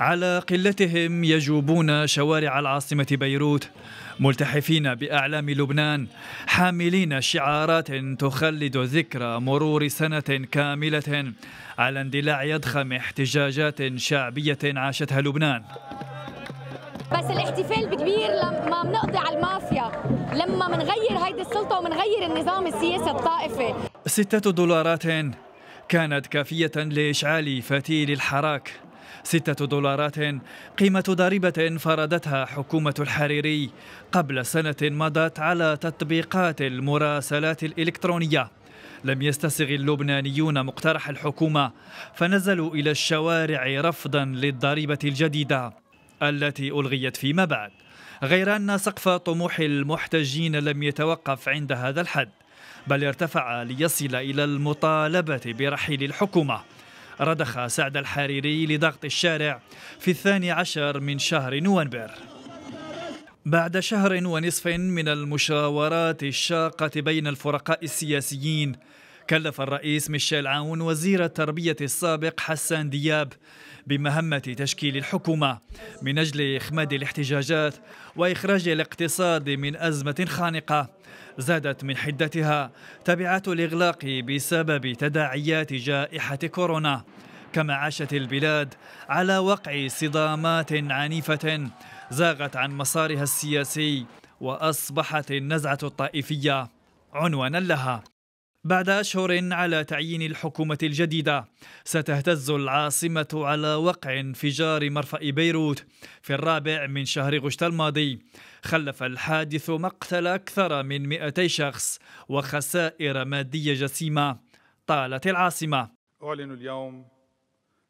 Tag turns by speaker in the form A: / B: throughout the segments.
A: على قلتهم يجوبون شوارع العاصمة بيروت ملتحفين بأعلام لبنان حاملين شعارات تخلد ذكرى مرور سنة كاملة على اندلاع يضخم احتجاجات شعبية عاشتها لبنان
B: بس الاحتفال بكبير لما بنقضي على المافيا لما منغير هيدي السلطة ومنغير النظام السياسي الطائفي
A: ستة دولارات كانت كافية لإشعال فتيل الحراك ستة دولارات قيمة ضريبة فرضتها حكومة الحريري قبل سنة مضت على تطبيقات المراسلات الإلكترونية لم يستسغ اللبنانيون مقترح الحكومة فنزلوا إلى الشوارع رفضا للضريبة الجديدة التي ألغيت فيما بعد غير أن سقف طموح المحتجين لم يتوقف عند هذا الحد بل ارتفع ليصل إلى المطالبة برحيل الحكومة رضخ سعد الحريري لضغط الشارع في الثاني عشر من شهر نوفمبر بعد شهر ونصف من المشاورات الشاقة بين الفرقاء السياسيين كلف الرئيس ميشيل عون وزير التربية السابق حسان دياب بمهمة تشكيل الحكومة من أجل إخماد الاحتجاجات وإخراج الاقتصاد من أزمة خانقة زادت من حدتها تبعات الإغلاق بسبب تداعيات جائحة كورونا كما عاشت البلاد على وقع صدامات عنيفة زاغت عن مسارها السياسي وأصبحت النزعة الطائفية عنوانا لها بعد أشهر على تعيين الحكومة الجديدة ستهتز العاصمة على وقع انفجار مرفأ بيروت في الرابع من شهر غشت الماضي خلف الحادث مقتل أكثر من 200 شخص وخسائر مادية جسيمة طالت العاصمة أعلن اليوم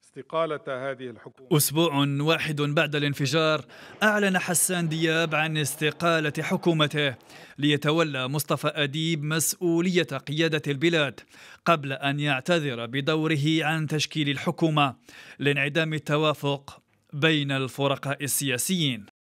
A: استقالة هذه الحكومة أسبوع واحد بعد الانفجار أعلن حسان دياب عن استقالة حكومته ليتولى مصطفى أديب مسؤولية قيادة البلاد قبل أن يعتذر بدوره عن تشكيل الحكومة لانعدام التوافق بين الفرقاء السياسيين